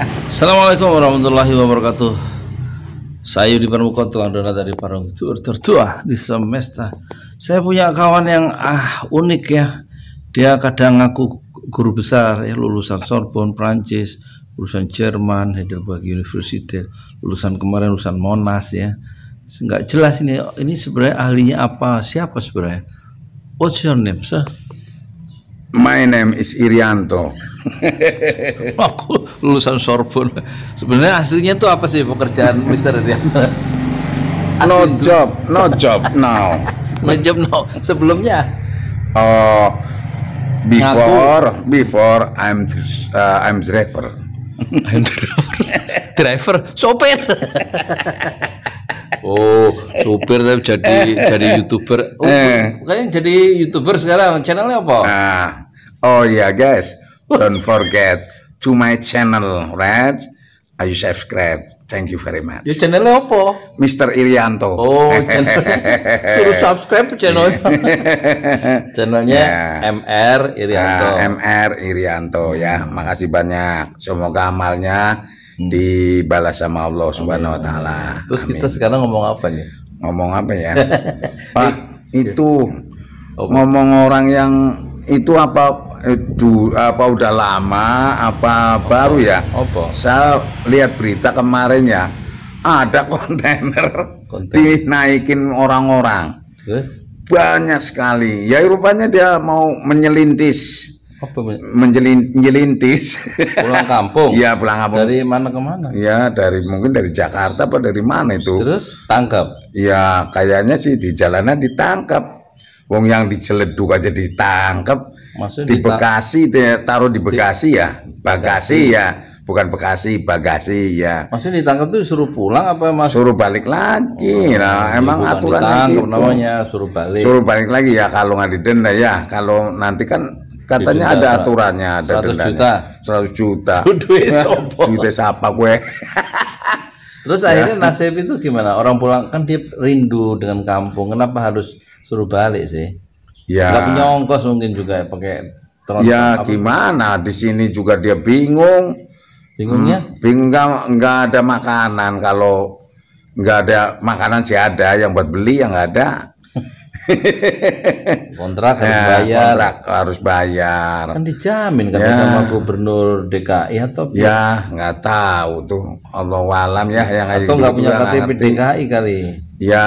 Assalamualaikum warahmatullahi wabarakatuh. Saya di permukaan tulang dona dari Parung itu tertua di semesta. Saya punya kawan yang ah unik ya. Dia kadang ngaku guru besar ya lulusan Sorbonne Prancis, lulusan Jerman, Heidelberg University, lulusan kemarin lulusan Monas ya. Enggak jelas ini ini sebenarnya ahlinya apa, siapa sebenarnya? What's your name, sir? My name is Irianto. Aku lulusan Sorbon. Sebenarnya aslinya tuh apa sih pekerjaan Mister Irianto? no job, no job now. no job now. Sebelumnya? Oh, before, before I'm uh, I'm driver. I'm driver. driver, sopir. Oh, supir tapi jadi jadi youtuber. Oh, eh. Kayaknya jadi youtuber sekarang. Channelnya apa? Ah. Oh ya yeah, guys, don't forget to my channel, right? Ayo subscribe. Thank you very much. Ya channelnya apa? Mister Irianto. Oh, channel. Suruh subscribe channelnya. channelnya yeah. MR Irianto. Ah, MR Irianto ya. Makasih banyak. Semoga amalnya Hmm. dibalas sama Allah oh, Subhanahu wa iya. taala. Terus kita sekarang ngomong apa nih? Ngomong apa ya? Pak, itu okay. ngomong orang yang itu apa itu eh, apa udah lama apa Opo. baru ya? Opo. Saya lihat berita kemarin ya. Ada kontainer, dinaikin orang-orang. banyak sekali. Ya rupanya dia mau menyelintis apa menjelintis pulang kampung. Iya, pulang kampung. Dari mana ke mana? Iya, dari mungkin dari Jakarta apa dari mana itu. Terus tangkap. Iya, kayaknya sih di jalanan ditangkap. Wong yang diceleduk aja ditangkap. Maksudnya di Bekasi ya, taruh di Bekasi ya. di, ya, Bagasi ya, bukan Bekasi, Bagasi ya. Maksudnya ditangkap tuh suruh pulang apa mas? Suruh balik lagi. Oh, nah, ya, emang aturan gitu. namanya suruh balik. Suruh balik lagi ya kalau nggak didenda ya. Kalau nanti kan Katanya ada aturannya, ada 100 dendanya. juta. 100 juta. Duit sapa? Ya, duit sapa Terus ya. akhirnya nasib itu gimana? Orang pulang kan dia rindu dengan kampung. Kenapa harus suruh balik sih? Ya. Gak punya ongkos mungkin juga ya, pakai tron ya apa? gimana di sini juga dia bingung. Bingungnya? Hmm, bingung nggak nggak ada makanan kalau nggak ada makanan sih ada yang buat beli yang nggak ada. kontrak harus ya, bayar kontrak harus bayar kan dijamin kan ya. sama gubernur DKI atau ya nggak tahu tuh Allah walam ya yang atau nggak gitu punya KTP DKI kali ya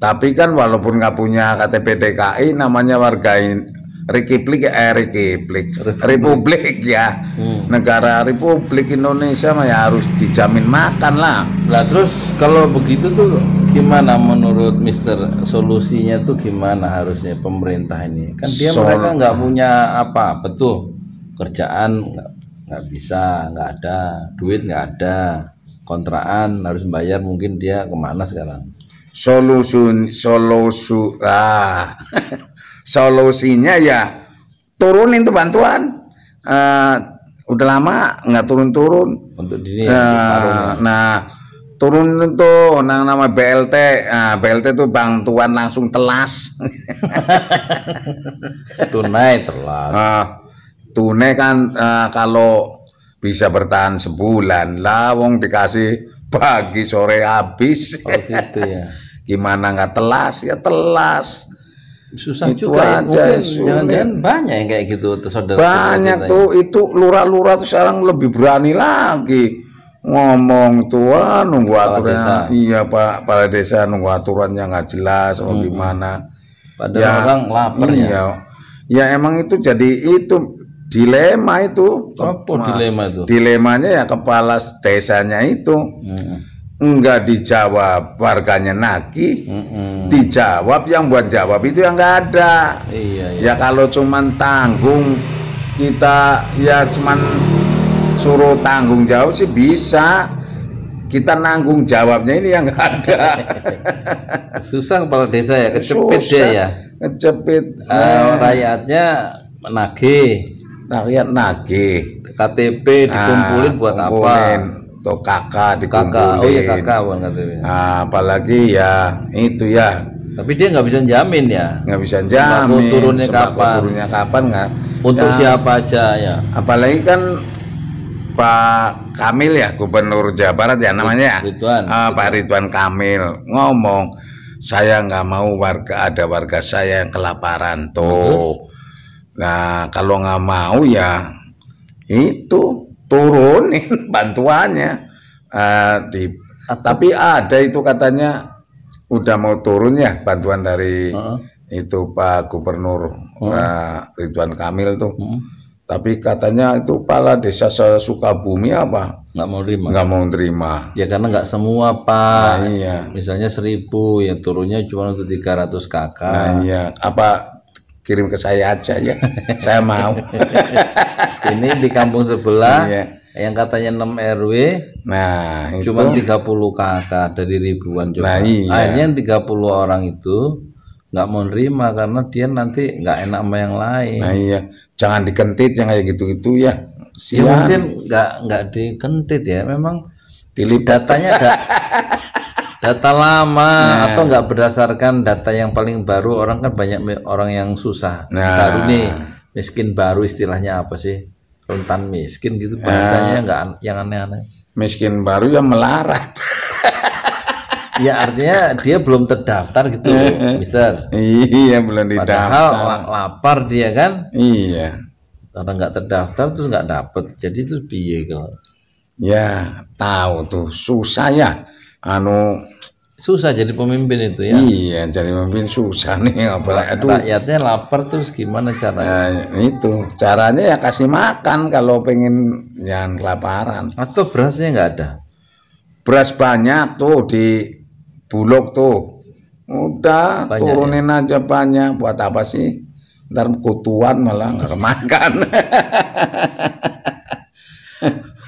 tapi kan walaupun nggak punya KTP DKI namanya warga Republik eh Republik Republik ya hmm. negara Republik Indonesia mah ya harus dijamin makan lah lah terus kalau begitu tuh gimana menurut Mister solusinya tuh gimana harusnya pemerintah ini kan dia Sol mereka nggak punya apa betul kerjaan nggak bisa nggak ada duit nggak ada kontrakan harus bayar mungkin dia kemana sekarang solusun solusu ah solusinya ya turunin tuh bantuan uh, udah lama nggak turun-turun untuk di ya, eh, uh, nah turun tuh nang nama BLT uh, nah, BLT tuh bantuan langsung telas tunai telas uh, tunai kan uh, kalau bisa bertahan sebulan lah wong dikasih pagi sore habis. Oh, gitu ya. Gimana nggak telas ya telas. Susah itu juga ya. aja, ya. mungkin jangan-jangan banyak yang kayak gitu saudara. Banyak ya. tuh itu lurah-lurah tuh sekarang lebih berani lagi ngomong tua ah, nunggu aturan. iya pak Pala desa nunggu aturannya nggak jelas hmm. gimana padahal ya, orang lapar ya. iya. ya ya emang itu jadi itu dilema itu. Apa dilema itu? Dilemanya ya kepala desanya itu. Hmm. Enggak dijawab warganya naki, hmm. dijawab yang buat jawab itu yang enggak ada. Iya, iya. Ya kalau cuman tanggung kita ya cuman suruh tanggung jawab sih bisa. Kita nanggung jawabnya ini yang enggak ada. Susah kepala desa ya, kecepit Susah, dia ya. Kecepit. Uh, rakyatnya menagih rakyat nah, nagih KTP nah, dikumpulin nah, buat kumpulin. apa atau kakak dikumpulin kakak. oh iya kakak bukan KTP nah, apalagi ya itu ya tapi dia nggak bisa jamin ya nggak bisa jamin sembako turunnya sembako kapan turunnya kapan nggak untuk ya, siapa aja ya apalagi kan Pak Kamil ya Gubernur Jawa Barat ya namanya ya? Ridwan, uh, Pak Ridwan Kamil ngomong saya nggak mau warga ada warga saya yang kelaparan tuh Terus? Nah, kalau nggak mau ya itu turunin bantuannya. Uh, di, tapi ada itu katanya udah mau turun ya bantuan dari uh -uh. itu Pak Gubernur uh -uh. Uh, Ridwan Kamil tuh. Uh -uh. Tapi katanya itu pala desa Sukabumi apa? Nggak mau terima. Nggak mau terima. Ya karena nggak semua pak. Nah, iya. Misalnya seribu ya turunnya cuma untuk 300 kakak. Nah, iya. Apa kirim ke saya aja ya. saya mau. ini di kampung sebelah iya. yang katanya 6 RW. Nah, cuma itu. 30 kakak dari ribuan juga. Nah, iya. Akhirnya 30 orang itu nggak mau nerima karena dia nanti nggak enak sama yang lain. Nah, iya. Jangan dikentit yang kayak gitu-gitu ya. Iya Ya mungkin nggak nggak dikentit ya. Memang Dilipat. datanya ada data lama nah. atau nggak berdasarkan data yang paling baru orang kan banyak orang yang susah nah. baru nih miskin baru istilahnya apa sih rentan miskin gitu nah. bahasanya nggak nah. yang aneh-aneh miskin baru yang melarat ya artinya dia belum terdaftar gitu Mister iya belum didaftar padahal lapar dia kan iya karena nggak terdaftar terus nggak dapet jadi itu biaya kalau ya tahu tuh susah ya anu susah jadi pemimpin itu ya iya jadi pemimpin susah nih apalagi itu rakyatnya lapar terus gimana caranya ya, itu caranya ya kasih makan kalau pengen jangan kelaparan atau berasnya nggak ada beras banyak tuh di bulog tuh udah banyak turunin ya? aja banyak buat apa sih ntar kutuan malah nggak makan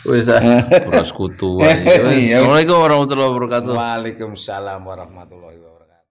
Wis ah, beras kutu. Iya, Assalamualaikum warahmatullahi wabarakatuh. Waalaikumsalam warahmatullahi wabarakatuh.